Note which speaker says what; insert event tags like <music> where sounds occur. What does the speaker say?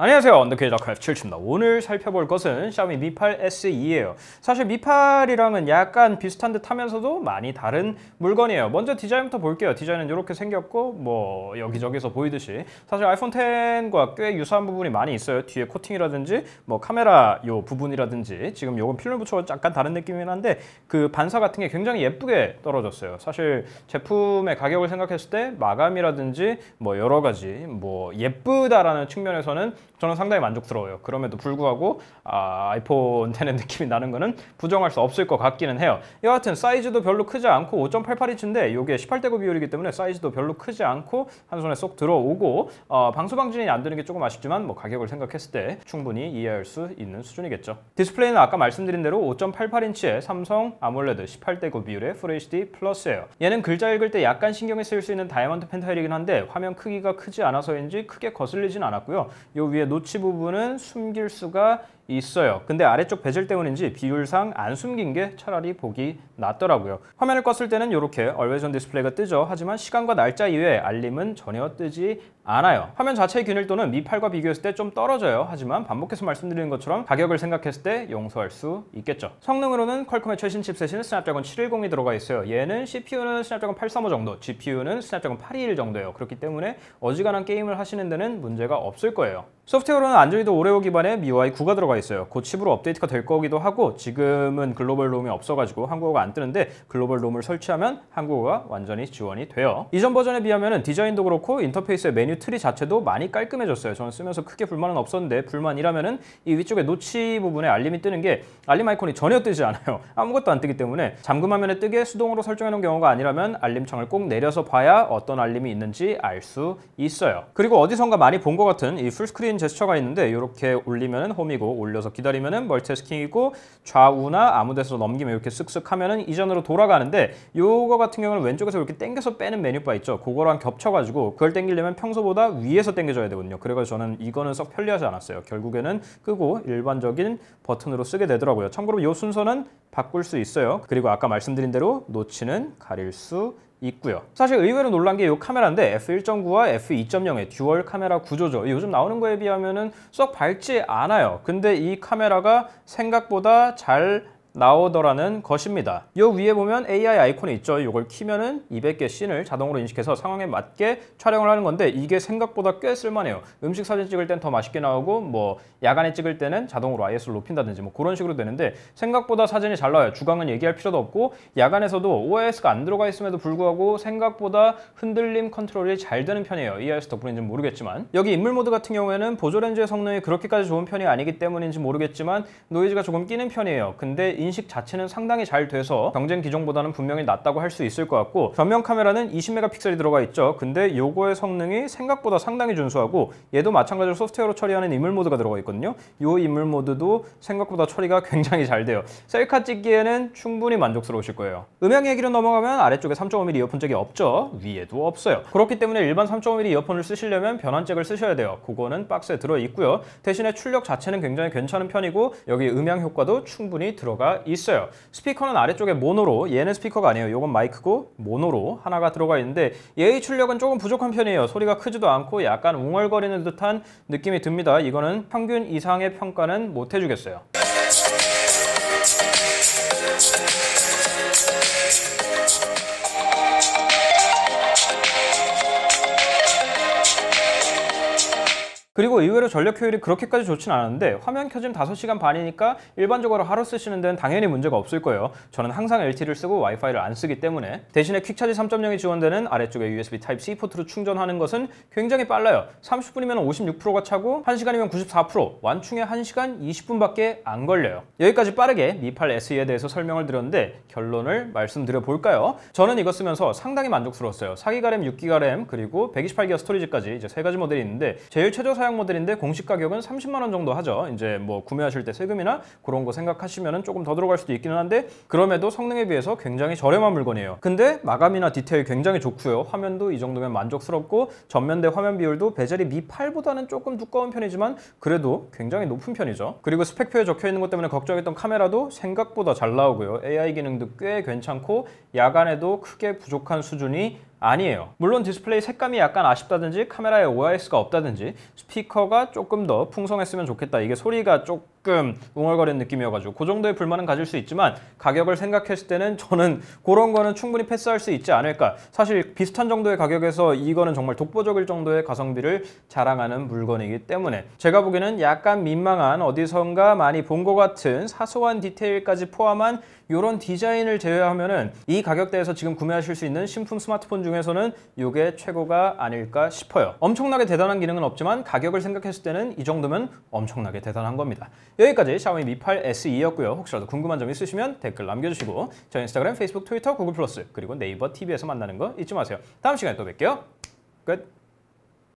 Speaker 1: 안녕하세요 언더케이 다크F 7입니다 오늘 살펴볼 것은 샤오미 미8 s e 에요 사실 미 8이랑은 약간 비슷한 듯 하면서도 많이 다른 물건이에요 먼저 디자인부터 볼게요 디자인은 이렇게 생겼고 뭐 여기저기서 보이듯이 사실 아이폰 10과 꽤 유사한 부분이 많이 있어요 뒤에 코팅이라든지 뭐 카메라 요 부분이라든지 지금 요건 필름 붙여서 약간 다른 느낌이긴 한데 그 반사 같은 게 굉장히 예쁘게 떨어졌어요 사실 제품의 가격을 생각했을 때 마감이라든지 뭐 여러 가지 뭐 예쁘다라는 측면에서는 저는 상당히 만족스러워요. 그럼에도 불구하고 아, 아이폰 10의 느낌이 나는 거는 부정할 수 없을 것 같기는 해요. 여하튼 사이즈도 별로 크지 않고 5.88인치인데 이게 18대9 비율이기 때문에 사이즈도 별로 크지 않고 한 손에 쏙 들어오고 어, 방수방 진이 안 되는 게 조금 아쉽지만 뭐 가격을 생각했을 때 충분히 이해할 수 있는 수준이겠죠. 디스플레이는 아까 말씀드린 대로 5.88인치의 삼성 아몰레드 18대9 비율의 FHD 플러스예요. 얘는 글자 읽을 때 약간 신경이 쓰일 수 있는 다이아몬드 펜타일이긴 한데 화면 크기가 크지 않아서인지 크게 거슬리진 않았고요. 요 위에 위에 노치 부분은 숨길 수가 있어요. 근데 아래쪽 베젤 때문인지 비율상 안 숨긴 게 차라리 보기 낫더라고요. 화면을 껐을 때는 이렇게 Always On 디스플레이가 뜨죠. 하지만 시간과 날짜 이외에 알림은 전혀 뜨지 않아요. 화면 자체의 균일도는 미8과 비교했을 때 좀 떨어져요. 하지만 반복해서 말씀드리는 것처럼 가격을 생각했을 때 용서할 수 있겠죠. 성능으로는 퀄컴의 최신 칩셋인 스냅드래곤 710이 들어가 있어요. 얘는 CPU는 스냅드래곤 835 정도, GPU는 스냅드래곤 821 정도예요. 그렇기 때문에 어지간한 게임을 하시는 데는 문제가 없을 거예요. 소프트웨어로는 안드로이드 오레오 기반의 MIUI 9가 들어가 있어요. 있어요. 곧칩으로 업데이트가 될 거기도 하고 지금은 글로벌 롬이 없어가지고 한국어가 안 뜨는데 글로벌 롬을 설치하면 한국어가 완전히 지원이 돼요. 이전 버전에 비하면 디자인도 그렇고 인터페이스의 메뉴 트리 자체도 많이 깔끔해졌어요. 저는 쓰면서 크게 불만은 없었는데 불만이라면이 위쪽에 노치 부분에 알림이 뜨는 게 알림 아이콘이 전혀 뜨지 않아요. 아무것도 안 뜨기 때문에 잠금 화면에 뜨게 수동으로 설정해 놓은 경우가 아니라면 알림창을 꼭 내려서 봐야 어떤 알림이 있는지 알 수 있어요. 그리고 어디선가 많이 본 것 같은 이 풀스크린 제스처가 있는데 이렇게 올리면 홈이고 올려서 기다리면은 멀티태스킹이고 좌우나 아무 데서 넘기면 이렇게 쓱쓱 하면은 이전으로 돌아가는데 요거 같은 경우는 왼쪽에서 이렇게 당겨서 빼는 메뉴바 있죠. 그거랑 겹쳐가지고 그걸 당기려면 평소보다 위에서 당겨줘야 되거든요. 그래가지고 저는 이거는 썩 편리하지 않았어요. 결국에는 끄고 일반적인 버튼으로 쓰게 되더라고요. 참고로 요 순서는 바꿀 수 있어요. 그리고 아까 말씀드린 대로 노치는 가릴 수 있고요. 사실 의외로 놀란 게 이 카메라인데 f1.9와 f2.0의 듀얼 카메라 구조죠. 요즘 나오는 거에 비하면 썩 밝지 않아요. 근데 이 카메라가 생각보다 잘 나오더라는 것입니다. 요 위에 보면 AI 아이콘이 있죠. 이걸 키면은 200개 씬을 자동으로 인식해서 상황에 맞게 촬영을 하는 건데 이게 생각보다 꽤 쓸만해요. 음식 사진 찍을 땐 더 맛있게 나오고 뭐 야간에 찍을 때는 자동으로 ISO를 높인다든지 뭐 그런 식으로 되는데 생각보다 사진이 잘 나와요. 주광은 얘기할 필요도 없고 야간에서도 OIS가 안 들어가 있음에도 불구하고 생각보다 흔들림 컨트롤이 잘 되는 편이에요. EIS 덕분인지 모르겠지만 여기 인물 모드 같은 경우에는 보조 렌즈의 성능이 그렇게까지 좋은 편이 아니기 때문인지 모르겠지만 노이즈가 조금 끼는 편이에요. 근데 인식 자체는 상당히 잘 돼서 경쟁 기종보다는 분명히 낫다고 할 수 있을 것 같고 전면 카메라는 20메가픽셀이 들어가 있죠. 근데 요거의 성능이 생각보다 상당히 준수하고 얘도 마찬가지로 소프트웨어로 처리하는 인물 모드가 들어가 있거든요. 요 인물 모드도 생각보다 처리가 <laughs> 굉장히 잘 돼요. 셀카 찍기에는 충분히 만족스러우실 거예요. 음향 얘기로 넘어가면 아래쪽에 3.5mm 이어폰 잭이 없죠. 위에도 없어요. 그렇기 때문에 일반 3.5mm 이어폰을 쓰시려면 변환 잭을 쓰셔야 돼요. 그거는 박스에 들어 있고요. 대신에 출력 자체는 굉장히 괜찮은 편이고 여기 음향 효과도 충분히 들어가 스피커가 있어요. 스피커는 아래쪽에 모노로, 얘는 스피커가 아니에요. 요건 마이크고 모노로 하나가 들어가 있는데 얘의 출력은 조금 부족한 편이에요. 소리가 크지도 않고 약간 웅얼거리는 듯한 느낌이 듭니다. 이거는 평균 이상의 평가는 못 해주겠어요. 그리고 의외로 전력 효율이 그렇게까지 좋진 않은데 화면 켜짐 5시간 반이니까 일반적으로 하루 쓰시는 데는 당연히 문제가 없을 거예요. 저는 항상 LTE를 쓰고 와이파이를 안 쓰기 때문에 대신에 퀵차지 3.0이 지원되는 아래쪽에 USB Type-C 포트로 충전하는 것은 굉장히 빨라요. 30분이면 56%가 차고 1시간이면 94% 완충에 1시간 20분밖에 안 걸려요. 여기까지 빠르게 미팔 SE에 대해서 설명을 드렸는데 결론을 말씀드려 볼까요? 저는 이거 쓰면서 상당히 만족스러웠어요. 4기가 램, 6기가 램 그리고 128기가 스토리지까지 이제 세 가지 모델이 있는데 제일 최저 사양 사양 모델인데 공식 가격은 30만 원 정도 하죠. 이제 뭐 구매하실 때 세금이나 그런 거 생각하시면 조금 더 들어갈 수도 있기는 한데 그럼에도 성능에 비해서 굉장히 저렴한 물건이에요. 근데 마감이나 디테일 굉장히 좋고요. 화면도 이 정도면 만족스럽고 전면대 화면 비율도 베젤이 미 8보다는 조금 두꺼운 편이지만 그래도 굉장히 높은 편이죠. 그리고 스펙표에 적혀 있는 것 때문에 걱정했던 카메라도 생각보다 잘 나오고요. AI 기능도 꽤 괜찮고 야간에도 크게 부족한 수준이 아니에요. 물론 디스플레이 색감이 약간 아쉽다든지 카메라에 OIS가 없다든지 스피커가 조금 더 풍성했으면 좋겠다. 이게 소리가 조금 조금 웅얼거리는 느낌이어가지고 그 정도의 불만은 가질 수 있지만 가격을 생각했을 때는 저는 그런 거는 충분히 패스할 수 있지 않을까 사실 비슷한 정도의 가격에서 이거는 정말 독보적일 정도의 가성비를 자랑하는 물건이기 때문에 제가 보기에는 약간 민망한 어디선가 많이 본 것 같은 사소한 디테일까지 포함한 이런 디자인을 제외하면 은이 가격대에서 지금 구매하실 수 있는 신품 스마트폰 중에서는 이게 최고가 아닐까 싶어요 엄청나게 대단한 기능은 없지만 가격을 생각했을 때는 이 정도면 엄청나게 대단한 겁니다 여기까지 샤오미 미 i 8 SE였고요. 혹시라도 궁금한 점 있으시면 댓글 남겨주시고 저희 인스타그램, 페이스북, 트위터, 구글 플러스 그리고 네이버 TV에서 만나는 거 잊지 마세요. 다음 시간에 또 뵐게요. 끝!